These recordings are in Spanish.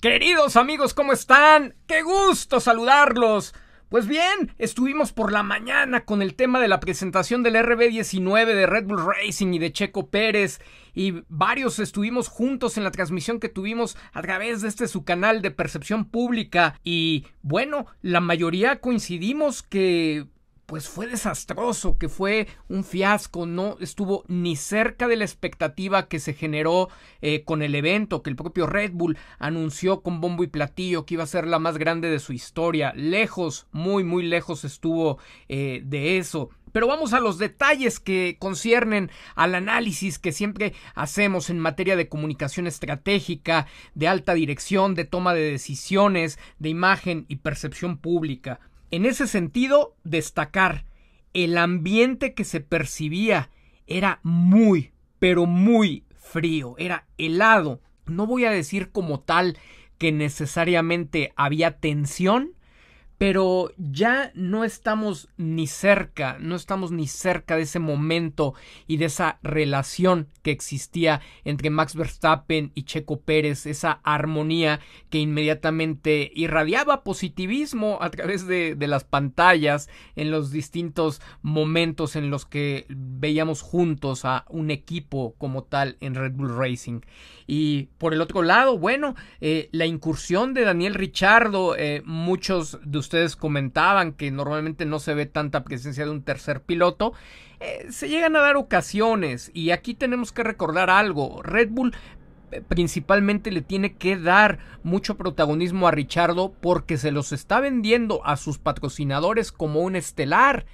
Queridos amigos, ¿cómo están? ¡Qué gusto saludarlos! Pues bien, estuvimos por la mañana con el tema de la presentación del RB19 de Red Bull Racing y de Checo Pérez y varios estuvimos juntos en la transmisión que tuvimos a través de este su canal de percepción pública y bueno, la mayoría coincidimos que pues fue desastroso, que fue un fiasco, no estuvo ni cerca de la expectativa que se generó eh, con el evento, que el propio Red Bull anunció con bombo y platillo que iba a ser la más grande de su historia. Lejos, muy, muy lejos estuvo eh, de eso. Pero vamos a los detalles que conciernen al análisis que siempre hacemos en materia de comunicación estratégica, de alta dirección, de toma de decisiones, de imagen y percepción pública. En ese sentido, destacar, el ambiente que se percibía era muy, pero muy frío, era helado. No voy a decir como tal que necesariamente había tensión, pero ya no estamos ni cerca, no estamos ni cerca de ese momento y de esa relación que existía entre Max Verstappen y Checo Pérez, esa armonía que inmediatamente irradiaba positivismo a través de, las pantallas en los distintos momentos en los que veíamos juntos a un equipo como tal en Red Bull Racing. Y por el otro lado, bueno, eh, la incursión de Daniel Richardo, eh, muchos de ustedes ustedes comentaban que normalmente no se ve tanta presencia de un tercer piloto, eh, se llegan a dar ocasiones y aquí tenemos que recordar algo, Red Bull eh, principalmente le tiene que dar mucho protagonismo a Richardo porque se los está vendiendo a sus patrocinadores como un estelar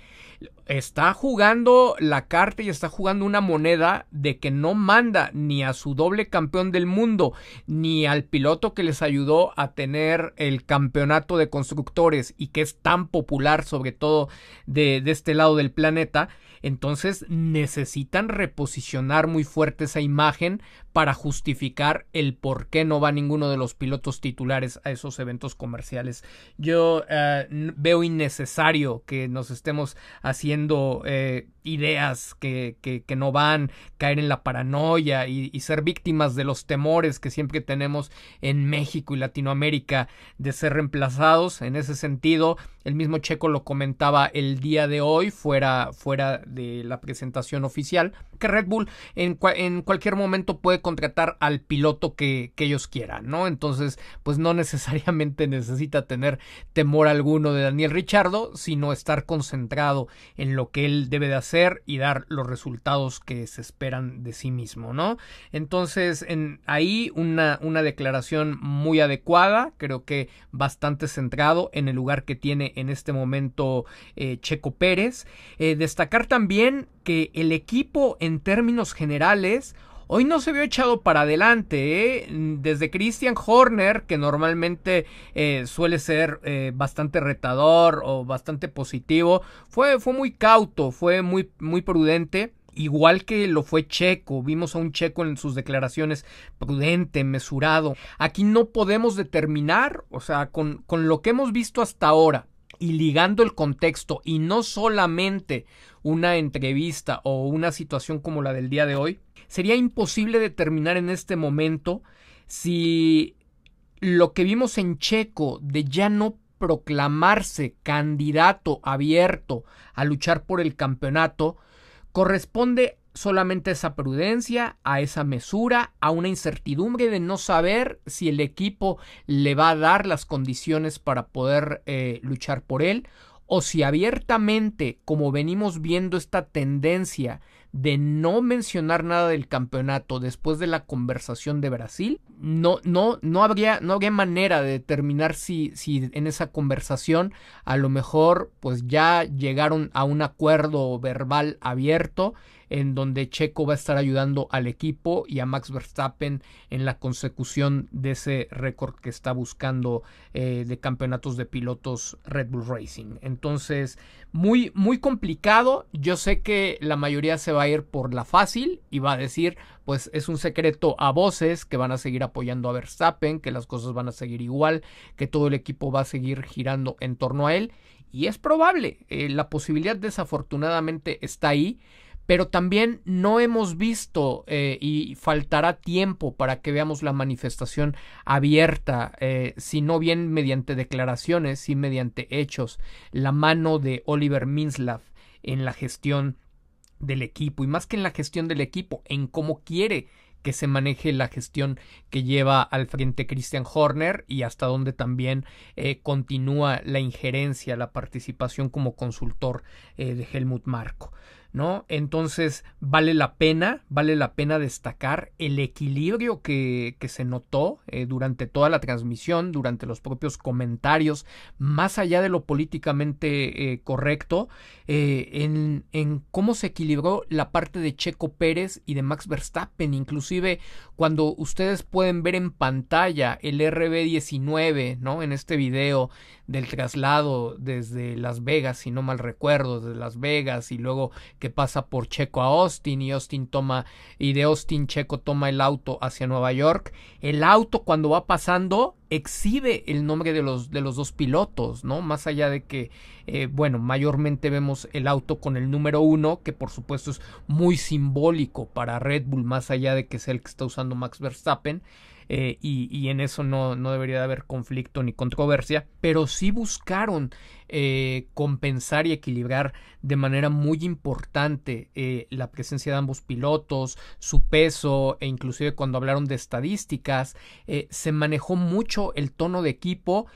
está jugando la carta y está jugando una moneda de que no manda ni a su doble campeón del mundo ni al piloto que les ayudó a tener el campeonato de constructores y que es tan popular sobre todo de, de este lado del planeta entonces necesitan reposicionar muy fuerte esa imagen para justificar el por qué no va ninguno de los pilotos titulares a esos eventos comerciales. Yo eh, veo innecesario que nos estemos haciendo eh, ideas que, no van, caer en la paranoia y, ser víctimas de los temores que siempre tenemos en México y Latinoamérica de ser reemplazados. En ese sentido, el mismo Checo lo comentaba el día de hoy, fuera, fuera de la presentación oficial, que Red Bull en, en cualquier momento puede contratar al piloto que, ellos quieran, ¿no? Entonces, pues no necesariamente necesita tener temor alguno de Daniel Richardo, sino estar concentrado en lo que él debe de hacer y dar los resultados que se esperan de sí mismo, ¿no? Entonces, en, ahí una, una declaración muy adecuada, creo que bastante centrado en el lugar que tiene en este momento eh, Checo Pérez. Eh, destacar también que el equipo en términos generales Hoy no se vio echado para adelante, ¿eh? desde Christian Horner, que normalmente eh, suele ser eh, bastante retador o bastante positivo, fue, fue muy cauto, fue muy, muy prudente igual que lo fue Checo, vimos a un Checo en sus declaraciones prudente, mesurado. Aquí no podemos determinar, o sea, con lo que hemos visto hasta ahora y ligando el contexto y no solamente una entrevista o una situación como la del día de hoy, Sería imposible determinar en este momento si lo que vimos en Checo de ya no proclamarse candidato abierto a luchar por el campeonato corresponde solamente a esa prudencia, a esa mesura, a una incertidumbre de no saber si el equipo le va a dar las condiciones para poder eh, luchar por él, o si abiertamente, como venimos viendo esta tendencia de no mencionar nada del campeonato después de la conversación de Brasil, no, no, no, habría, no habría manera de determinar si, si en esa conversación a lo mejor pues ya llegaron a un acuerdo verbal abierto en donde Checo va a estar ayudando al equipo y a Max Verstappen en la consecución de ese récord que está buscando eh, de campeonatos de pilotos Red Bull Racing. Entonces, muy, muy complicado. Yo sé que la mayoría se va a ir por la fácil y va a decir, pues es un secreto a voces que van a seguir apoyando a Verstappen, que las cosas van a seguir igual, que todo el equipo va a seguir girando en torno a él. Y es probable, eh, la posibilidad desafortunadamente está ahí, pero también no hemos visto eh, y faltará tiempo para que veamos la manifestación abierta, sino eh, si no bien mediante declaraciones, y mediante hechos, la mano de Oliver Minslav en la gestión del equipo y más que en la gestión del equipo, en cómo quiere que se maneje la gestión que lleva al frente Christian Horner y hasta dónde también eh, continúa la injerencia, la participación como consultor de Helmut Marco. ¿no? Entonces vale la pena, vale la pena destacar el equilibrio que, se notó eh, durante toda la transmisión, durante los propios comentarios, más allá de lo políticamente eh, correcto, eh, en, cómo se equilibró la parte de Checo Pérez y de Max Verstappen, inclusive cuando ustedes pueden ver en pantalla el RB19, ¿no? En este video del traslado desde Las Vegas, si no mal recuerdo, desde Las Vegas y luego que pasa por Checo a Austin y Austin toma y de Austin Checo toma el auto hacia Nueva York. El auto cuando va pasando exhibe el nombre de los, de los dos pilotos, ¿no? Más allá de que, eh, bueno, mayormente vemos el auto con el número uno, que por supuesto es muy simbólico para Red Bull, más allá de que es el que está usando Max Verstappen. Eh, y, en eso no, no, debería de haber conflicto ni controversia, pero sí buscaron eh, compensar y equilibrar de manera muy importante eh, la presencia de ambos pilotos, su peso e inclusive cuando hablaron de estadísticas, se manejó mucho el tono de equipo.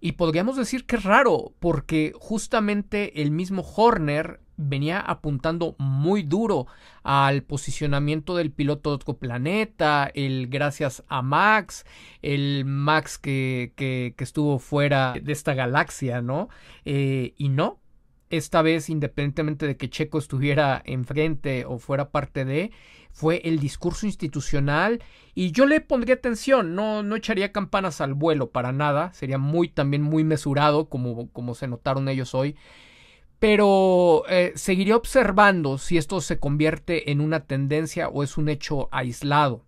Y podríamos decir que es raro, porque justamente el mismo Horner venía apuntando muy duro al posicionamiento del piloto de otro planeta, el gracias a Max, el Max que, que, estuvo fuera de esta galaxia, ¿no? Eh, y no, esta vez independientemente de que Checo estuviera enfrente o fuera parte de, fue el discurso institucional y yo le pondría atención, no, no echaría campanas al vuelo para nada, sería muy también muy mesurado como, como se notaron ellos hoy, pero eh, seguiré observando si esto se convierte en una tendencia o es un hecho aislado.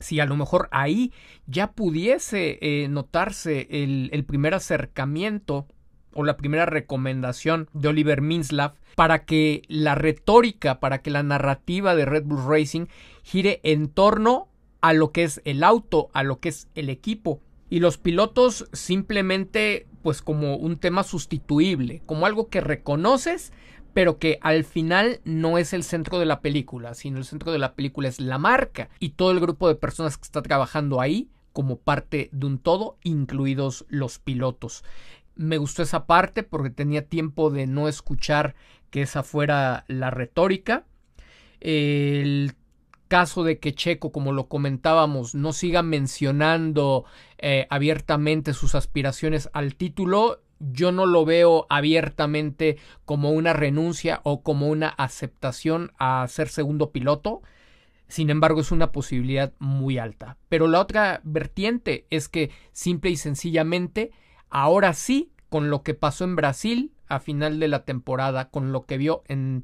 Si a lo mejor ahí ya pudiese eh, notarse el, el primer acercamiento o la primera recomendación de Oliver Minslav para que la retórica, para que la narrativa de Red Bull Racing gire en torno a lo que es el auto, a lo que es el equipo. Y los pilotos simplemente pues como un tema sustituible, como algo que reconoces, pero que al final no es el centro de la película, sino el centro de la película es la marca y todo el grupo de personas que está trabajando ahí como parte de un todo, incluidos los pilotos. Me gustó esa parte porque tenía tiempo de no escuchar que esa fuera la retórica. El caso de que Checo, como lo comentábamos, no siga mencionando eh, abiertamente sus aspiraciones al título, yo no lo veo abiertamente como una renuncia o como una aceptación a ser segundo piloto. Sin embargo, es una posibilidad muy alta. Pero la otra vertiente es que simple y sencillamente, ahora sí, con lo que pasó en Brasil a final de la temporada, con lo que vio en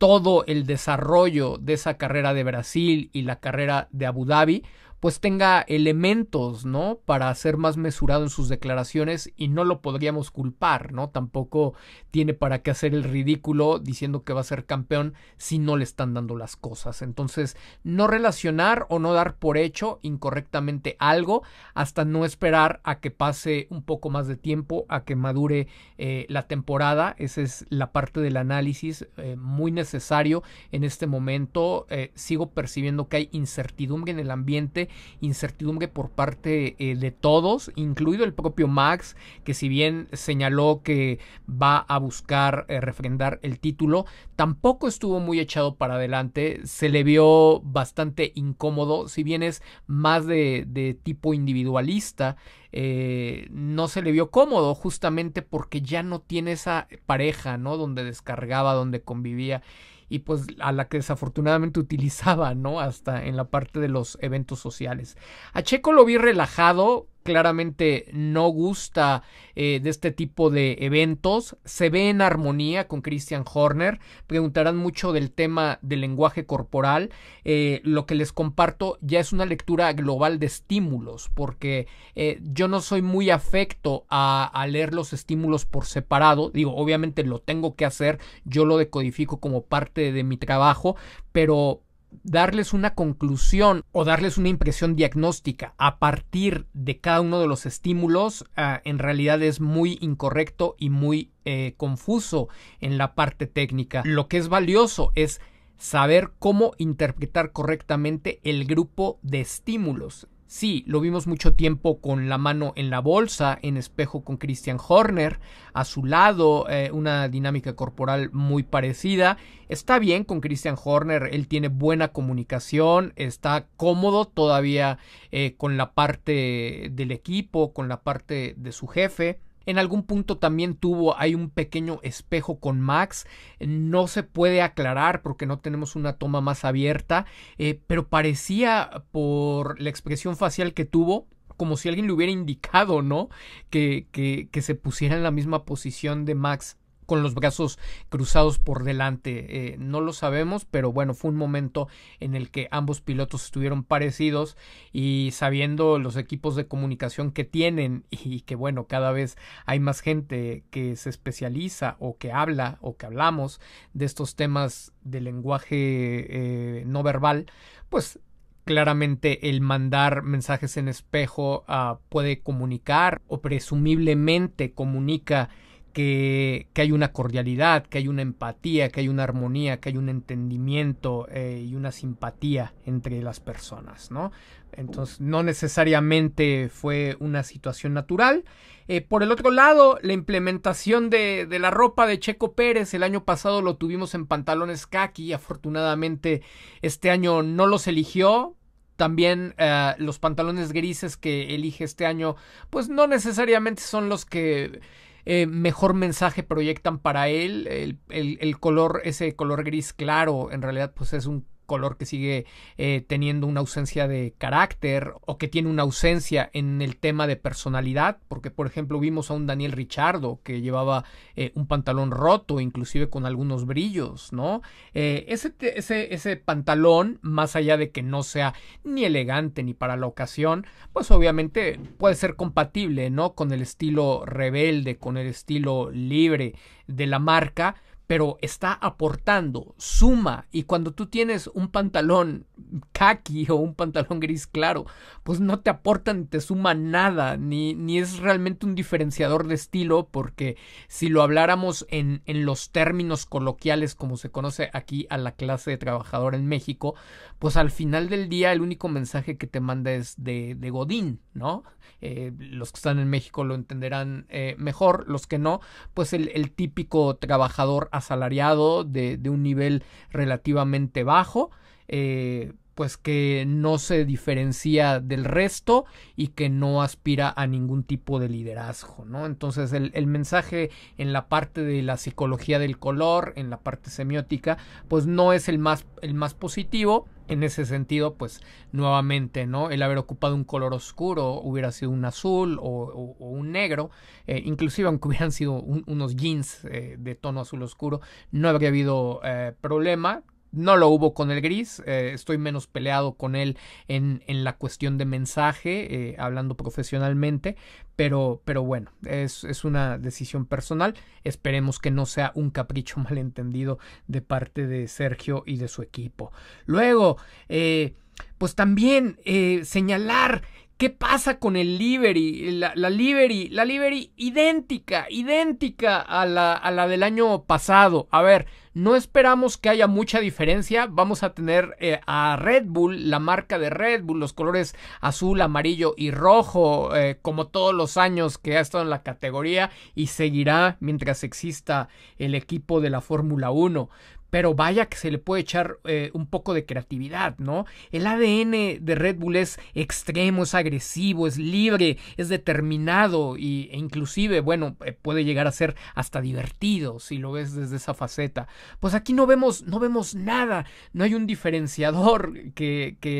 todo el desarrollo de esa carrera de Brasil y la carrera de Abu Dhabi pues tenga elementos, ¿no? Para ser más mesurado en sus declaraciones y no lo podríamos culpar, ¿no? Tampoco tiene para qué hacer el ridículo diciendo que va a ser campeón si no le están dando las cosas. Entonces, no relacionar o no dar por hecho incorrectamente algo hasta no esperar a que pase un poco más de tiempo, a que madure eh, la temporada. Esa es la parte del análisis eh, muy necesario en este momento. Eh, sigo percibiendo que hay incertidumbre en el ambiente incertidumbre por parte eh, de todos, incluido el propio Max, que si bien señaló que va a buscar eh, refrendar el título, tampoco estuvo muy echado para adelante, se le vio bastante incómodo, si bien es más de, tipo individualista, eh, no se le vio cómodo justamente porque ya no tiene esa pareja, ¿no? Donde descargaba, donde convivía y pues a la que desafortunadamente utilizaba, ¿no? Hasta en la parte de los eventos sociales. A Checo lo vi relajado, claramente no gusta eh, de este tipo de eventos. Se ve en armonía con Christian Horner. Preguntarán mucho del tema del lenguaje corporal. Eh, lo que les comparto ya es una lectura global de estímulos, porque eh, yo no soy muy afecto a leer los estímulos por separado. Digo, obviamente lo tengo que hacer. Yo lo decodifico como parte de mi trabajo, pero darles una conclusión o darles una impresión diagnóstica a partir de cada uno de los estímulos ah, en realidad es muy incorrecto y muy eh, confuso en la parte técnica. Lo que es valioso es saber cómo interpretar correctamente el grupo de estímulos Sí, lo vimos mucho tiempo con la mano en la bolsa, en espejo con Christian Horner, a su lado, eh, una dinámica corporal muy parecida. Está bien con Christian Horner, él tiene buena comunicación, está cómodo todavía eh, con la parte del equipo, con la parte de su jefe. En algún punto también tuvo, hay un pequeño espejo con Max, no se puede aclarar porque no tenemos una toma más abierta, eh, pero parecía por la expresión facial que tuvo como si alguien le hubiera indicado, ¿no? Que, que se pusiera en la misma posición de Max con los brazos cruzados por delante. Eh, no lo sabemos, pero bueno, fue un momento en el que ambos pilotos estuvieron parecidos y sabiendo los equipos de comunicación que tienen y que bueno, cada vez hay más gente que se especializa o que habla o que hablamos de estos temas de lenguaje eh, no verbal, pues claramente el mandar mensajes en espejo ah, puede comunicar o presumiblemente comunica que, hay una cordialidad, que hay una empatía, que hay una armonía, que hay un entendimiento eh, y una simpatía entre las personas, ¿no? Entonces, no necesariamente fue una situación natural. Eh, por el otro lado, la implementación de, la ropa de Checo Pérez, el año pasado lo tuvimos en pantalones khaki, afortunadamente este año no los eligió, también eh, los pantalones grises que elige este año, pues no necesariamente son los que eh, mejor mensaje proyectan para él. El, el, color, ese color gris claro, en realidad pues es un color que sigue eh, teniendo una ausencia de carácter o que tiene una ausencia en el tema de personalidad, porque por ejemplo vimos a un Daniel Richardo que llevaba eh, un pantalón roto, inclusive con algunos brillos, ¿no? Eh, ese, ese, ese pantalón, más allá de que no sea ni elegante ni para la ocasión, pues obviamente puede ser compatible, ¿no? Con el estilo rebelde, con el estilo libre de la marca, pero está aportando, suma. Y cuando tú tienes un pantalón kaki o un pantalón gris claro, pues no te aporta ni te suma nada, ni, ni es realmente un diferenciador de estilo, porque si lo habláramos en, los términos coloquiales, como se conoce aquí a la clase de trabajador en México, pues al final del día el único mensaje que te manda es de, de Godín, ¿no? Eh, los que están en México lo entenderán eh, mejor, los que no, pues el, el típico trabajador asalariado de, de un nivel relativamente bajo. Eh, pues que no se diferencia del resto y que no aspira a ningún tipo de liderazgo, ¿no? Entonces el, mensaje en la parte de la psicología del color, en la parte semiótica, pues no es el más, el más positivo. En ese sentido, pues nuevamente, ¿no? El haber ocupado un color oscuro hubiera sido un azul o, un negro, eh, inclusive aunque hubieran sido unos jeans eh, de tono azul oscuro, no habría habido eh, problema, no lo hubo con el gris, eh, estoy menos peleado con él en, la cuestión de mensaje, eh, hablando profesionalmente, pero, pero bueno, es, una decisión personal, esperemos que no sea un capricho malentendido de parte de Sergio y de su equipo. Luego, eh, pues también señalar ¿Qué pasa con el livery? La, la livery, la livery idéntica, idéntica a la, a la, del año pasado. A ver, no esperamos que haya mucha diferencia. Vamos a tener eh, a Red Bull, la marca de Red Bull, los colores azul, amarillo y rojo, eh, como todos los años que ha estado en la categoría y seguirá mientras exista el equipo de la Fórmula 1 pero vaya que se le puede echar eh, un poco de creatividad, ¿no? El ADN de Red Bull es extremo, es agresivo, es libre, es determinado e inclusive, bueno, eh, puede llegar a ser hasta divertido si lo ves desde esa faceta. Pues aquí no vemos, no vemos nada, no hay un diferenciador que,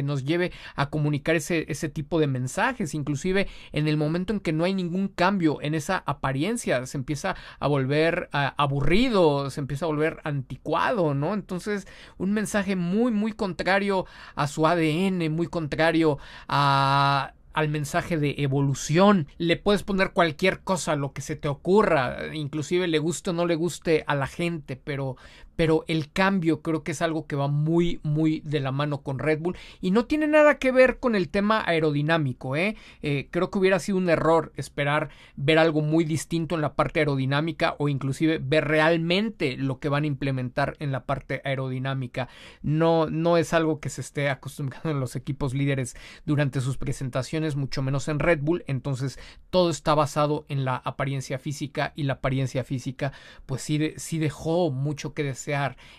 nos lleve a comunicar ese, tipo de mensajes, inclusive en el momento en que no hay ningún cambio en esa apariencia, se empieza a volver eh, aburrido, se empieza a volver anticuado, entonces, un mensaje muy, muy contrario a su ADN, muy contrario al mensaje de evolución. Le puedes poner cualquier cosa, lo que se te ocurra, inclusive le guste o no le guste a la gente, pero, pero el cambio creo que es algo que va muy, muy de la mano con Red Bull y no tiene nada que ver con el tema aerodinámico. ¿eh? ¿eh? creo que hubiera sido un error esperar ver algo muy distinto en la parte aerodinámica o inclusive ver realmente lo que van a implementar en la parte aerodinámica. No, no es algo que se esté acostumbrando en los equipos líderes durante sus presentaciones, mucho menos en Red Bull. Entonces todo está basado en la apariencia física y la apariencia física pues sí, sí dejó mucho que desear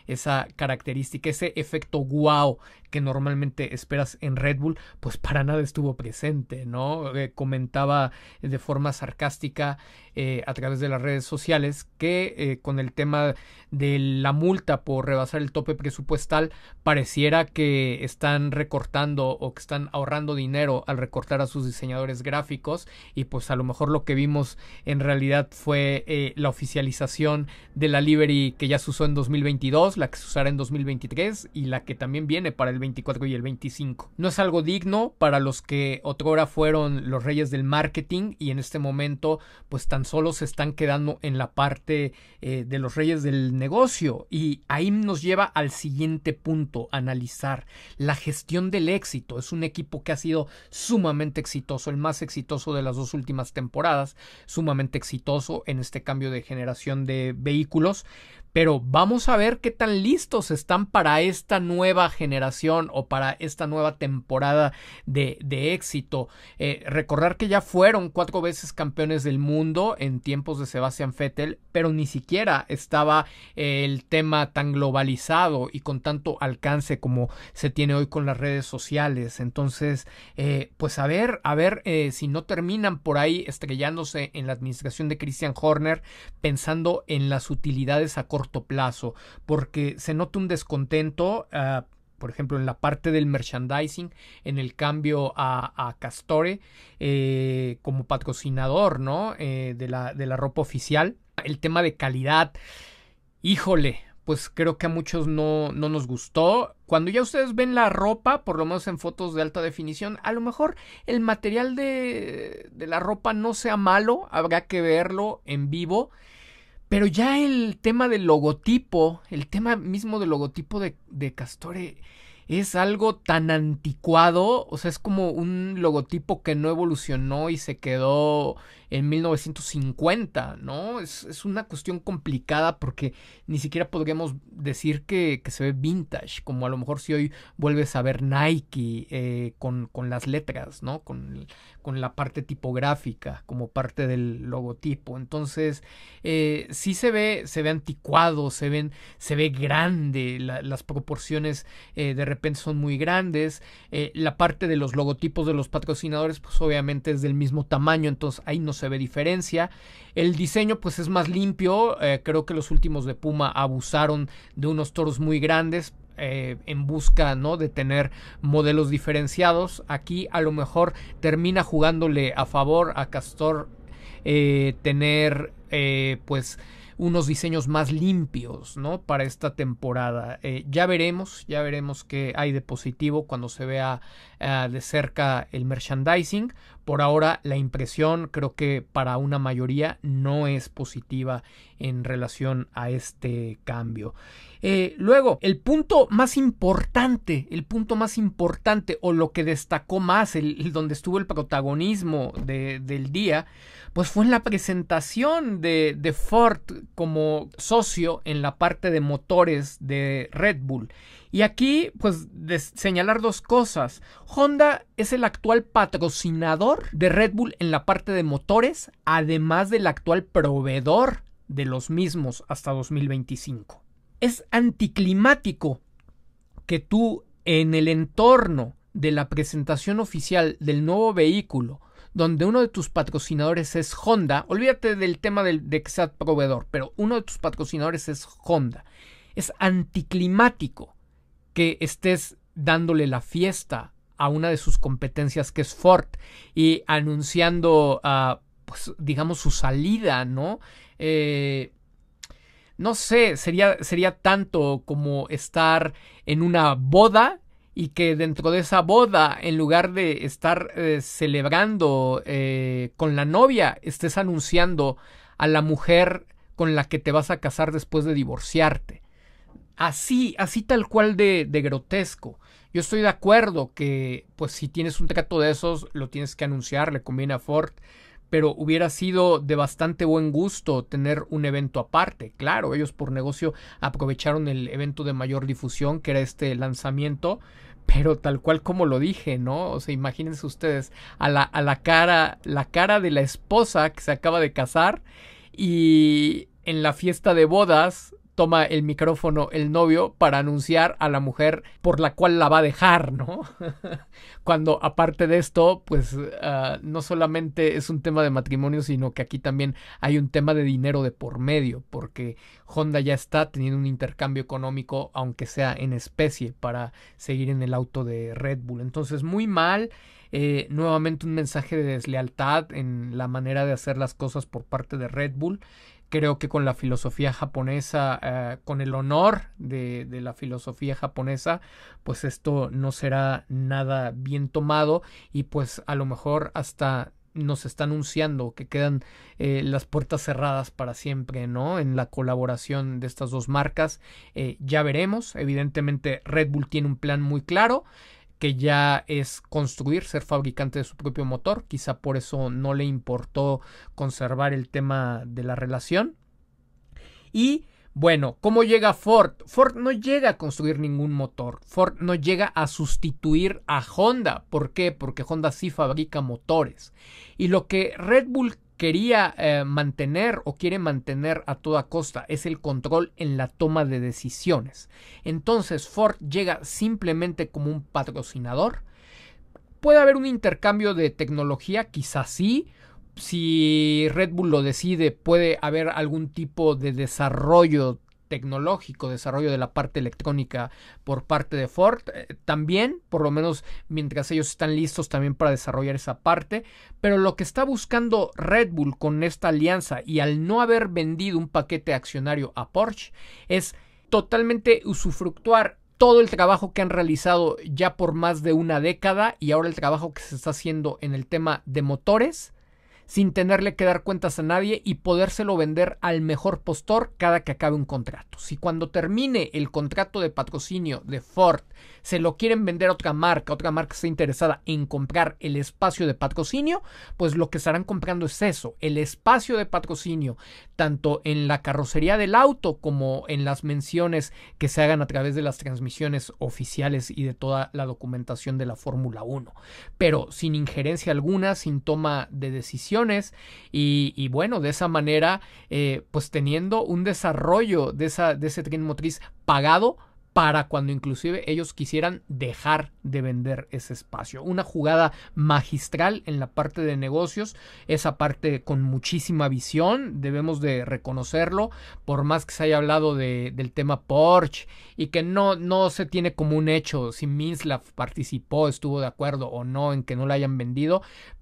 esa característica, ese efecto wow que normalmente esperas en Red Bull, pues para nada estuvo presente, ¿no? Eh, comentaba de forma sarcástica eh, a través de las redes sociales que eh, con el tema de la multa por rebasar el tope presupuestal, pareciera que están recortando o que están ahorrando dinero al recortar a sus diseñadores gráficos y pues a lo mejor lo que vimos en realidad fue la oficialización de la livery que ya se usó en 2022, la que se usará en 2023 y la que también viene para el 24 y el 25. No es algo digno para los que hora fueron los reyes del marketing y en este momento pues tan solo se están quedando en la parte eh, de los reyes del negocio. Y ahí nos lleva al siguiente punto, analizar la gestión del éxito. Es un equipo que ha sido sumamente exitoso, el más exitoso de las dos últimas temporadas, sumamente exitoso en este cambio de generación de vehículos, pero vamos a ver qué tan listos están para esta nueva generación o para esta nueva temporada de, éxito. Eh, recordar que ya fueron cuatro veces campeones del mundo en tiempos de Sebastian Vettel, pero ni siquiera estaba eh, el tema tan globalizado y con tanto alcance como se tiene hoy con las redes sociales. Entonces, eh, pues a ver, a ver si no terminan por ahí estrellándose en la administración de Christian Horner pensando en las utilidades a corto plazo, porque se nota un descontento. Ah, por ejemplo, en la parte del merchandising, en el cambio a, Castore eh, como patrocinador, ¿no? Eh, de, la, ropa oficial. El tema de calidad, híjole, pues creo que a muchos no, no, nos gustó. Cuando ya ustedes ven la ropa, por lo menos en fotos de alta definición, a lo mejor el material de, de la ropa no sea malo, habrá que verlo en vivo. Pero ya el tema del logotipo, el tema mismo del logotipo de, Castore es algo tan anticuado, o sea, es como un logotipo que no evolucionó y se quedó en 1950, ¿no? Es, una cuestión complicada porque ni siquiera podríamos decir que, se ve vintage, como a lo mejor si hoy vuelves a ver Nike eh, con, las letras, ¿no? Con, con, la parte tipográfica como parte del logotipo. Entonces, eh, sí se ve, se ve anticuado, se, ven, se ve grande, las proporciones eh, de repente son muy grandes, la parte de los logotipos de los patrocinadores, pues obviamente es del mismo tamaño, entonces ahí no se se ve diferencia. El diseño pues es más limpio, eh, creo que los últimos de Puma abusaron de unos toros muy grandes. Eh, en busca ¿no? de tener modelos diferenciados aquí a lo mejor termina jugándole a favor a Castor eh, tener pues unos diseños más limpios, ¿no? Para esta temporada. ya veremos, ya veremos qué hay de positivo cuando se vea de cerca el merchandising, por ahora la impresión creo que para una mayoría no es positiva en relación a este cambio. Eh, luego, el punto más importante, el punto más importante o lo que destacó más, el, donde estuvo el protagonismo del día, pues fue en la presentación de, de Ford como socio en la parte de motores de Red Bull. Y aquí, pues, señalar dos cosas. Honda es el actual patrocinador de Red Bull en la parte de motores, además del actual proveedor de los mismos hasta 2025. Es anticlimático que tú en el entorno de la presentación oficial del nuevo vehículo, donde uno de tus patrocinadores es Honda, olvídate del tema del, de que sea proveedor, pero uno de tus patrocinadores es Honda. Es anticlimático que estés dándole la fiesta a una de sus competencias que es Ford y anunciando, ah, pues, digamos, su salida, ¿no? Eh, no sé, sería, sería tanto como estar en una boda y que dentro de esa boda, en lugar de estar eh, celebrando eh, con la novia, estés anunciando a la mujer con la que te vas a casar después de divorciarte así, así tal cual de, grotesco. Yo estoy de acuerdo que, pues, si tienes un trato de esos, lo tienes que anunciar, le conviene a Ford. Pero hubiera sido de bastante buen gusto tener un evento aparte. Claro, ellos por negocio aprovecharon el evento de mayor difusión, que era este lanzamiento. Pero tal cual como lo dije, ¿no? O sea, imagínense ustedes a la, a la cara, la cara de la esposa que se acaba de casar y en la fiesta de bodas toma el micrófono el novio para anunciar a la mujer por la cual la va a dejar, ¿no? Cuando aparte de esto, pues ah, no solamente es un tema de matrimonio, sino que aquí también hay un tema de dinero de por medio, porque Honda ya está teniendo un intercambio económico, aunque sea en especie, para seguir en el auto de Red Bull. Entonces, muy mal. Eh, nuevamente un mensaje de deslealtad en la manera de hacer las cosas por parte de Red Bull creo que con la filosofía japonesa, eh, con el honor de, de, la filosofía japonesa, pues esto no será nada bien tomado y pues a lo mejor hasta nos está anunciando que quedan eh, las puertas cerradas para siempre, ¿no? En la colaboración de estas dos marcas. Eh, ya veremos. Evidentemente Red Bull tiene un plan muy claro que ya es construir, ser fabricante de su propio motor. Quizá por eso no le importó conservar el tema de la relación. Y bueno, ¿cómo llega Ford? Ford no llega a construir ningún motor. Ford no llega a sustituir a Honda. ¿Por qué? Porque Honda sí fabrica motores. Y lo que Red Bull quería eh, mantener o quiere mantener a toda costa es el control en la toma de decisiones. Entonces Ford llega simplemente como un patrocinador. Puede haber un intercambio de tecnología, quizás sí. Si Red Bull lo decide, puede haber algún tipo de desarrollo tecnológico desarrollo de la parte electrónica por parte de Ford. Eh, también, por lo menos mientras ellos están listos también para desarrollar esa parte. Pero lo que está buscando Red Bull con esta alianza y al no haber vendido un paquete accionario a Porsche es totalmente usufructuar todo el trabajo que han realizado ya por más de una década y ahora el trabajo que se está haciendo en el tema de motores sin tenerle que dar cuentas a nadie y podérselo vender al mejor postor cada que acabe un contrato. Si cuando termine el contrato de patrocinio de Ford se lo quieren vender a otra marca, otra marca está interesada en comprar el espacio de patrocinio, pues lo que estarán comprando es eso, el espacio de patrocinio, tanto en la carrocería del auto como en las menciones que se hagan a través de las transmisiones oficiales y de toda la documentación de la Fórmula 1, pero sin injerencia alguna, sin toma de decisión y, bueno, de esa manera, eh, pues teniendo un desarrollo de, esa, de ese tren motriz pagado para cuando inclusive ellos quisieran dejar de vender ese espacio. Una jugada magistral en la parte de negocios, esa parte con muchísima visión, debemos de reconocerlo, por más que se haya hablado del tema Porsche y que no, no se tiene como un hecho si Minslav participó, estuvo de acuerdo o no en que no la hayan vendido,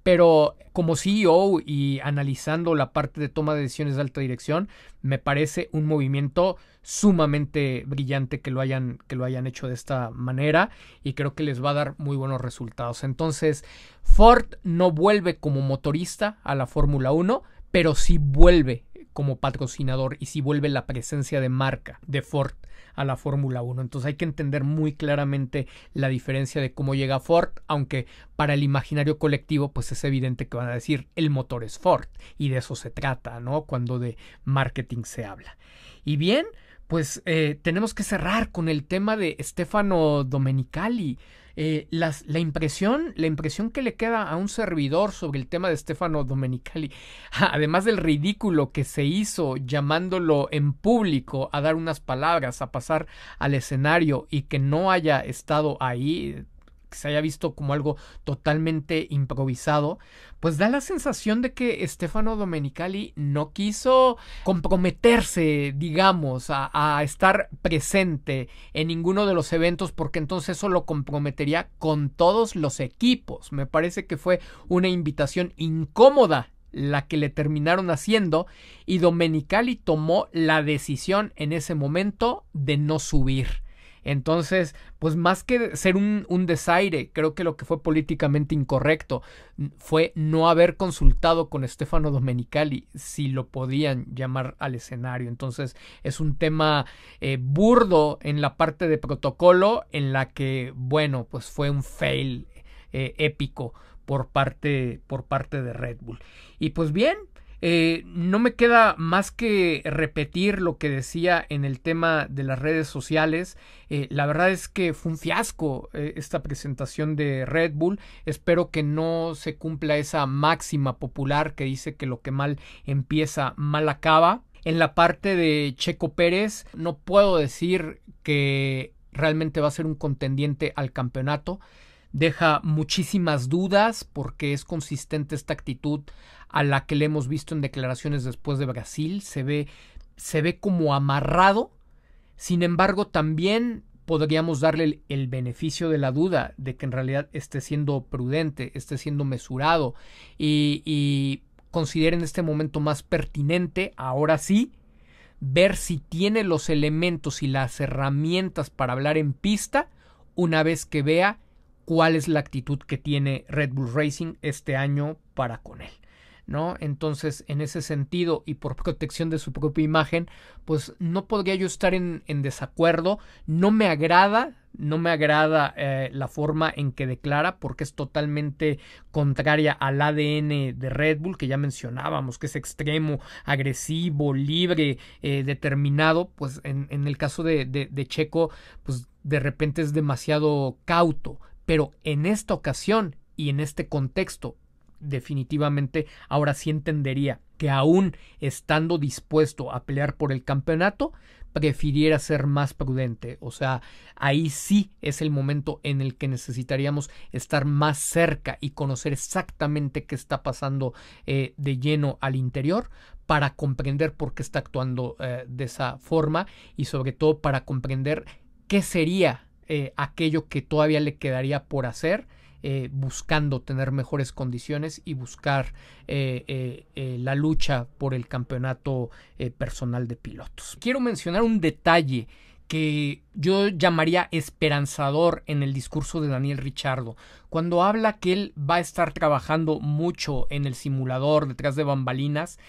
pero como CEO y analizando la parte de toma de decisiones de alta dirección, me parece un movimiento sumamente brillante que lo hayan, que lo hayan hecho de esta manera y creo que les va a dar muy buenos resultados. Entonces, Ford no vuelve como motorista a la Fórmula 1, pero sí vuelve como patrocinador y sí vuelve la presencia de marca de Ford a la Fórmula 1. Entonces hay que entender muy claramente la diferencia de cómo llega Ford, aunque para el imaginario colectivo pues es evidente que van a decir el motor es Ford y de eso se trata, ¿no? Cuando de marketing se habla. Y bien, pues eh, tenemos que cerrar con el tema de Stefano Domenicali. Eh, la impresión, la impresión que le queda a un servidor sobre el tema de Stefano Domenicali, además del ridículo que se hizo llamándolo en público a dar unas palabras, a pasar al escenario y que no haya estado ahí, que se haya visto como algo totalmente improvisado, pues da la sensación de que Stefano Domenicali no quiso comprometerse, digamos, a, a estar presente en ninguno de los eventos porque entonces eso lo comprometería con todos los equipos. Me parece que fue una invitación incómoda la que le terminaron haciendo y Domenicali tomó la decisión en ese momento de no subir. Entonces, pues más que ser un, desaire, creo que lo que fue políticamente incorrecto mm, fue no haber consultado con Stefano Domenicali si lo podían llamar al escenario. Entonces, es un tema eh, burdo en la parte de protocolo en la que, bueno, pues fue un fail eh, épico por parte, por parte de Red Bull. Y pues bien, eh, no me queda más que repetir lo que decía en el tema de las redes sociales. Eh, la verdad es que fue un fiasco eh, esta presentación de Red Bull. Espero que no se cumpla esa máxima popular que dice que lo que mal empieza, mal acaba. En la parte de Checo Pérez, no puedo decir que realmente va a ser un contendiente al campeonato deja muchísimas dudas porque es consistente esta actitud a la que le hemos visto en declaraciones después de Brasil, se ve, se ve como amarrado, sin embargo también podríamos darle el, beneficio de la duda de que en realidad esté siendo prudente, esté siendo mesurado y, y en este momento más pertinente, ahora sí, ver si tiene los elementos y las herramientas para hablar en pista una vez que vea cuál es la actitud que tiene Red Bull Racing este año para con él. ¿No? Entonces, en ese sentido y por protección de su propia imagen, pues no podría yo estar en, desacuerdo. No me agrada, no me agrada eh, la forma en que declara porque es totalmente contraria al ADN de Red Bull que ya mencionábamos, que es extremo, agresivo, libre, eh, determinado. Pues en, el caso de, de Checo, pues de repente es demasiado cauto pero en esta ocasión y en este contexto definitivamente ahora sí entendería que aún estando dispuesto a pelear por el campeonato, prefiriera ser más prudente. O sea, ahí sí es el momento en el que necesitaríamos estar más cerca y conocer exactamente qué está pasando eh, de lleno al interior para comprender por qué está actuando eh, de esa forma y sobre todo para comprender qué sería eh, aquello que todavía le quedaría por hacer. Eh, buscando tener mejores condiciones y buscar eh, la lucha por el campeonato personal de pilotos. Quiero mencionar un detalle que yo llamaría esperanzador en el discurso de Daniel Richardo, cuando habla que él va a estar trabajando mucho en el simulador detrás de bambalinas,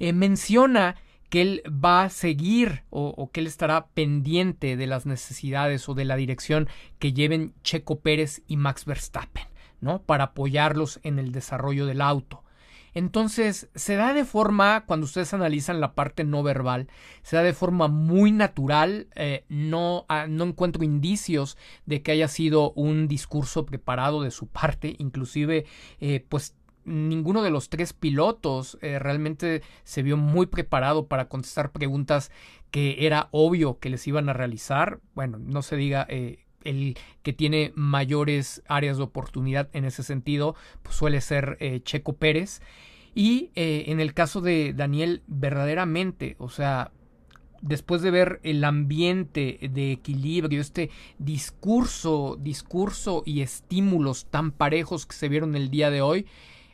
menciona que él va a seguir o, que él estará pendiente de las necesidades o de la dirección que lleven Checo Pérez y Max Verstappen, ¿no? Para apoyarlos en el desarrollo del auto. Entonces, se da de forma, cuando ustedes analizan la parte no verbal, se da de forma muy natural, eh, no, ah, no encuentro indicios de que haya sido un discurso preparado de su parte, inclusive, eh, pues ninguno de los tres pilotos eh, realmente se vio muy preparado para contestar preguntas que era obvio que les iban a realizar. Bueno, no se diga eh, el que tiene mayores áreas de oportunidad en ese sentido, pues suele ser eh, Checo Pérez. Y en el caso de Daniel, verdaderamente, o sea, después de ver el ambiente de equilibrio, este discurso, discurso y estímulos tan parejos que se vieron el día de hoy,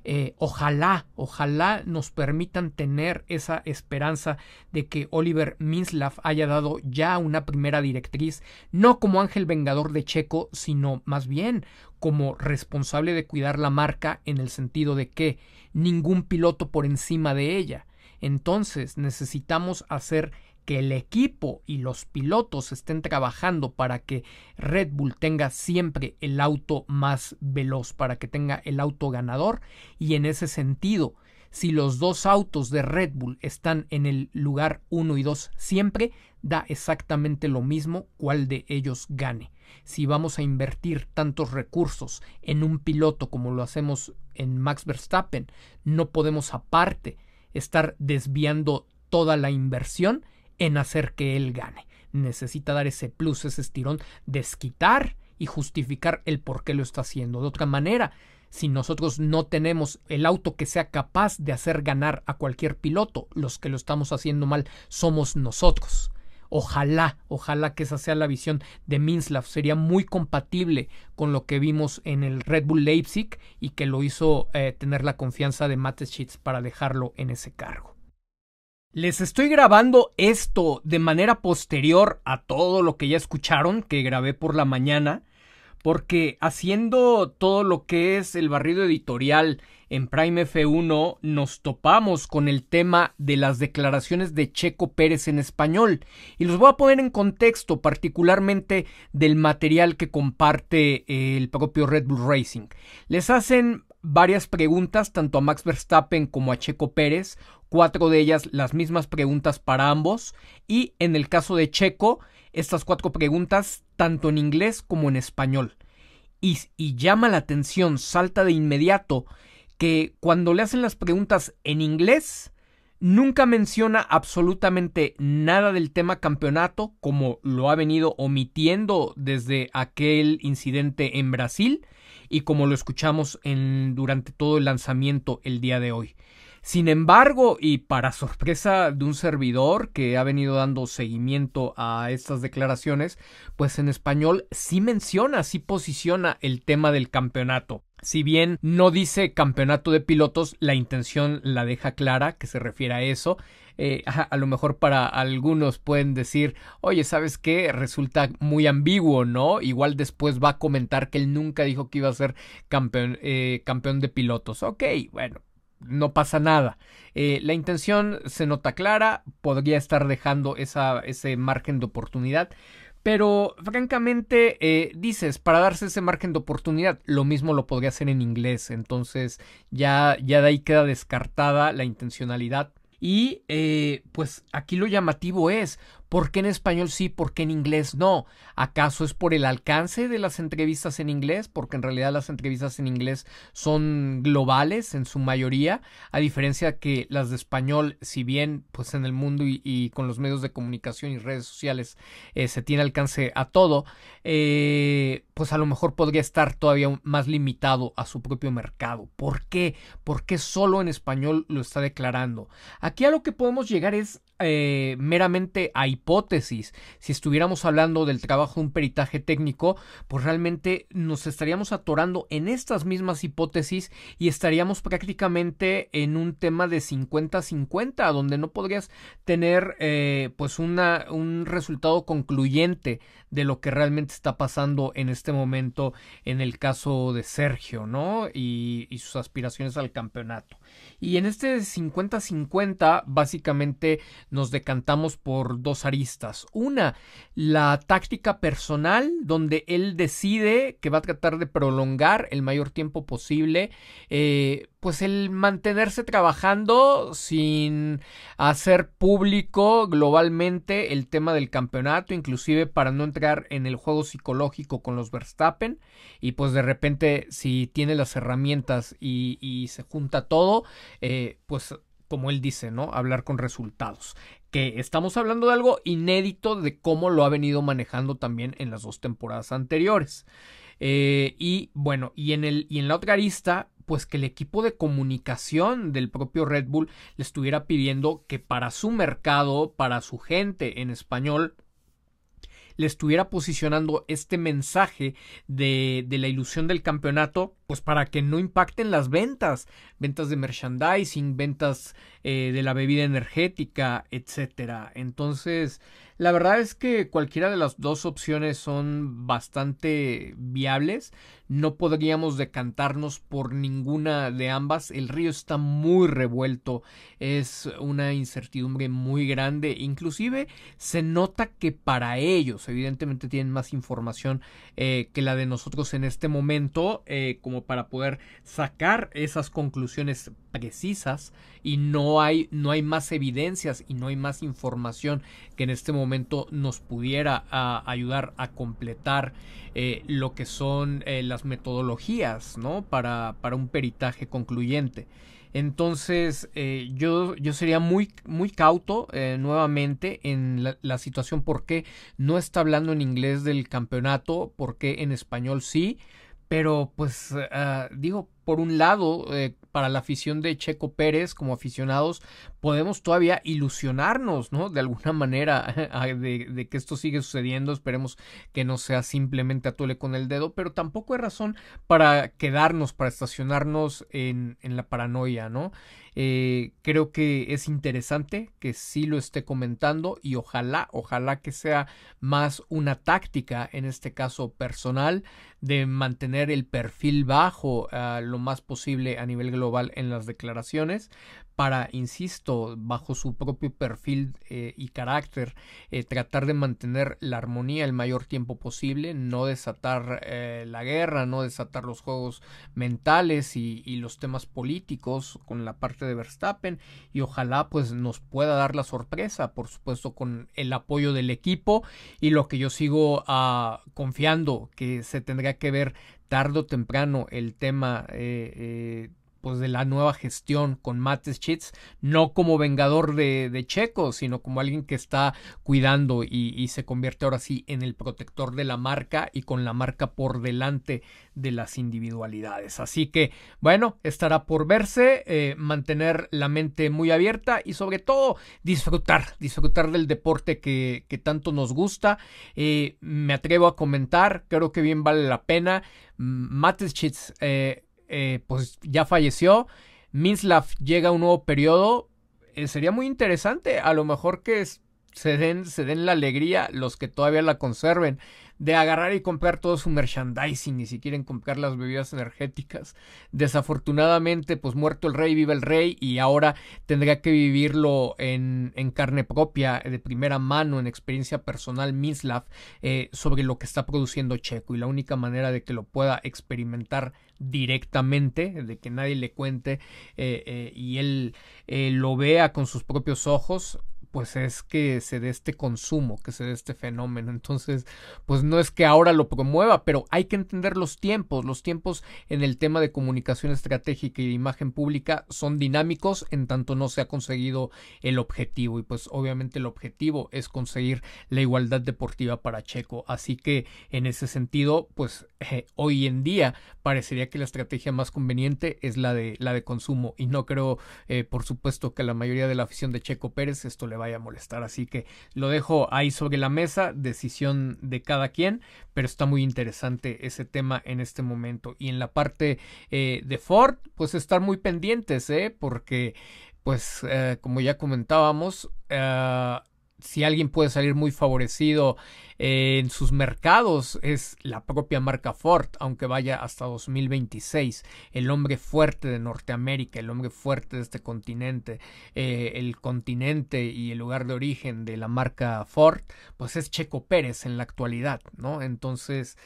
eh, ojalá, ojalá nos permitan tener esa esperanza de que Oliver Minslav haya dado ya una primera directriz, no como ángel vengador de Checo, sino más bien como responsable de cuidar la marca en el sentido de que ningún piloto por encima de ella. Entonces necesitamos hacer el equipo y los pilotos estén trabajando para que Red Bull tenga siempre el auto más veloz, para que tenga el auto ganador y en ese sentido, si los dos autos de Red Bull están en el lugar 1 y 2 siempre, da exactamente lo mismo cuál de ellos gane. Si vamos a invertir tantos recursos en un piloto como lo hacemos en Max Verstappen, no podemos aparte estar desviando toda la inversión en hacer que él gane. Necesita dar ese plus, ese estirón, desquitar y justificar el por qué lo está haciendo. De otra manera, si nosotros no tenemos el auto que sea capaz de hacer ganar a cualquier piloto, los que lo estamos haciendo mal somos nosotros. Ojalá, ojalá que esa sea la visión de Minslav. Sería muy compatible con lo que vimos en el Red Bull Leipzig y que lo hizo eh, tener la confianza de Schitz para dejarlo en ese cargo. Les estoy grabando esto de manera posterior a todo lo que ya escucharon, que grabé por la mañana, porque haciendo todo lo que es el barrido editorial en Prime F1 nos topamos con el tema de las declaraciones de Checo Pérez en español y los voy a poner en contexto particularmente del material que comparte eh, el propio Red Bull Racing. Les hacen varias preguntas tanto a Max Verstappen como a Checo Pérez, cuatro de ellas las mismas preguntas para ambos y en el caso de Checo, estas cuatro preguntas tanto en inglés como en español. Y, y llama la atención, salta de inmediato, que cuando le hacen las preguntas en inglés, nunca menciona absolutamente nada del tema campeonato, como lo ha venido omitiendo desde aquel incidente en Brasil y como lo escuchamos en, durante todo el lanzamiento el día de hoy. Sin embargo, y para sorpresa de un servidor que ha venido dando seguimiento a estas declaraciones, pues en español sí menciona, sí posiciona el tema del campeonato. Si bien no dice campeonato de pilotos, la intención la deja clara que se refiere a eso. Eh, a, lo mejor para algunos pueden decir, oye, ¿sabes qué? Resulta muy ambiguo, ¿no? Igual después va a comentar que él nunca dijo que iba a ser campeón, eh, campeón de pilotos. Ok, bueno, no pasa nada. Eh, la intención se nota clara, podría estar dejando esa, ese margen de oportunidad, pero francamente eh, dices, para darse ese margen de oportunidad, lo mismo lo podría hacer en inglés, entonces ya, ya de ahí queda descartada la intencionalidad. Y eh, pues aquí lo llamativo es, ¿Por qué en español sí? ¿Por qué en inglés no? ¿Acaso es por el alcance de las entrevistas en inglés? Porque en realidad las entrevistas en inglés son globales en su mayoría, a diferencia que las de español, si bien pues en el mundo y, con los medios de comunicación y redes sociales eh, se tiene alcance a todo, eh, pues a lo mejor podría estar todavía más limitado a su propio mercado. ¿Por qué? ¿Por qué solo en español lo está declarando? Aquí a lo que podemos llegar es eh, meramente a hipótesis, si estuviéramos hablando del trabajo de un peritaje técnico, pues realmente nos estaríamos atorando en estas mismas hipótesis y estaríamos prácticamente en un tema de 50-50, donde no podrías tener eh, pues una, un resultado concluyente de lo que realmente está pasando en este momento en el caso de Sergio, ¿no? Y, y sus aspiraciones al campeonato. Y en este 50-50, básicamente nos decantamos por dos aristas. Una, la táctica personal, donde él decide que va a tratar de prolongar el mayor tiempo posible, eh, pues el mantenerse trabajando sin hacer público globalmente el tema del campeonato, inclusive para no entrar en el juego psicológico con los Verstappen, y pues de repente si tiene las herramientas y, se junta todo, eh, pues como él dice, ¿no? Hablar con resultados. Que estamos hablando de algo inédito de cómo lo ha venido manejando también en las dos temporadas anteriores. Eh, y bueno, y en, el, y en la otra arista, pues que el equipo de comunicación del propio Red Bull le estuviera pidiendo que para su mercado, para su gente en español, le estuviera posicionando este mensaje de, de la ilusión del campeonato pues para que no impacten las ventas, ventas de merchandising, ventas eh, de la bebida energética, etcétera. Entonces, la verdad es que cualquiera de las dos opciones son bastante viables. No podríamos decantarnos por ninguna de ambas. El río está muy revuelto, es una incertidumbre muy grande. Inclusive se nota que para ellos, evidentemente, tienen más información eh, que la de nosotros en este momento, eh, como para poder sacar esas conclusiones precisas y no hay, no hay más evidencias y no hay más información que en este momento nos pudiera ah, ayudar a completar eh, lo que son eh, las metodologías ¿no? para, para un peritaje concluyente. Entonces, eh, yo, yo sería muy, muy cauto nuevamente en la, situación porque no está hablando en inglés del campeonato, porque en español sí. Pero pues ah, digo, por un lado, eh, para la afición de Checo Pérez como aficionados, podemos todavía ilusionarnos, ¿no? De alguna manera ah, de, que esto sigue sucediendo, esperemos que no sea simplemente atole con el dedo, pero tampoco hay razón para quedarnos, para estacionarnos en, en la paranoia, ¿no? Eh, creo que es interesante que sí lo esté comentando y ojalá, ojalá que sea más una táctica, en este caso personal, de mantener el perfil bajo ah, lo más posible a nivel global en las declaraciones, para, insisto, bajo su propio perfil eh, y carácter, eh, tratar de mantener la armonía el mayor tiempo posible, no desatar eh, la guerra, no desatar los juegos mentales y, los temas políticos con la parte de Verstappen y ojalá pues nos pueda dar la sorpresa, por supuesto, con el apoyo del equipo y lo que yo sigo ah, confiando que se tendrá que ver tarde o temprano el tema pues de la nueva gestión con Mates Chits, no como vengador de, de, Checo, sino como alguien que está cuidando y, se convierte ahora sí en el protector de la marca y con la marca por delante de las individualidades. Así que, bueno, estará por verse, eh, mantener la mente muy abierta y sobre todo disfrutar, disfrutar del deporte que, tanto nos gusta. Eh, me atrevo a comentar, creo que bien vale la pena. Mates Chits, eh, pues ya falleció. Minslav llega a un nuevo periodo. Eh, sería muy interesante, a lo mejor que se, den, se den la alegría los que todavía la conserven de agarrar y comprar todo su merchandising ni siquiera quieren comprar las bebidas energéticas. Desafortunadamente, pues muerto el rey, vive el rey y ahora tendrá que vivirlo en, carne propia, de primera mano, en experiencia personal, Mislav, eh, sobre lo que está produciendo Checo y la única manera de que lo pueda experimentar directamente, de que nadie le cuente eh, eh, y él lo vea con sus propios ojos, pues es que se dé este consumo, que se dé este fenómeno. Entonces, pues no es que ahora lo promueva, pero hay que entender los tiempos. Los tiempos en el tema de comunicación estratégica y de imagen pública son dinámicos en tanto no se ha conseguido el objetivo. Y pues obviamente el objetivo es conseguir la igualdad deportiva para Checo. Así que en ese sentido, pues eh, hoy en día parecería que la estrategia más conveniente es la de la de consumo y no creo eh, por supuesto que a la mayoría de la afición de Checo Pérez esto le vaya a molestar así que lo dejo ahí sobre la mesa decisión de cada quien pero está muy interesante ese tema en este momento y en la parte eh, de Ford pues estar muy pendientes porque pues como ya comentábamos si alguien puede salir muy favorecido eh, en sus mercados es la propia marca Ford, aunque vaya hasta 2026. El hombre fuerte de Norteamérica, el hombre fuerte de este continente, eh, el continente y el lugar de origen de la marca Ford, pues es Checo Pérez en la actualidad, ¿no? Entonces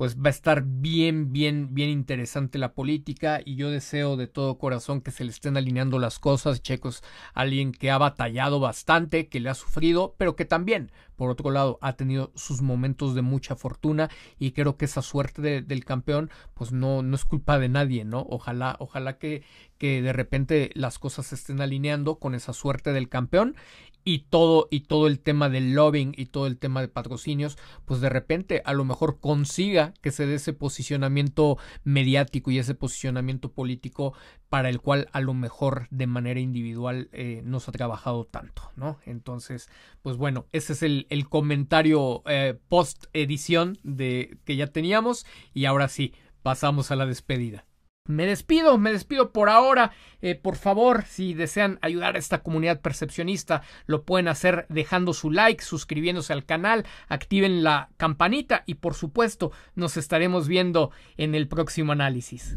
pues va a estar bien, bien, bien interesante la política y yo deseo de todo corazón que se le estén alineando las cosas. checos alguien que ha batallado bastante, que le ha sufrido, pero que también, por otro lado, ha tenido sus momentos de mucha fortuna y creo que esa suerte del campeón, pues no, no es culpa de nadie, ¿no? Ojalá, ojalá que, que de repente las cosas se estén alineando con esa suerte del campeón y todo y todo el tema del lobbying y todo el tema de patrocinios, pues de repente a lo mejor consiga que se dé ese posicionamiento mediático y ese posicionamiento político para el cual a lo mejor de manera individual nos eh, no se ha trabajado tanto, ¿no? Entonces, pues bueno, ese es el, comentario eh, post edición de que ya teníamos y ahora sí pasamos a la despedida me despido, me despido por ahora. Eh, por favor, si desean ayudar a esta comunidad percepcionista, lo pueden hacer dejando su like, suscribiéndose al canal, activen la campanita y por supuesto nos estaremos viendo en el próximo análisis.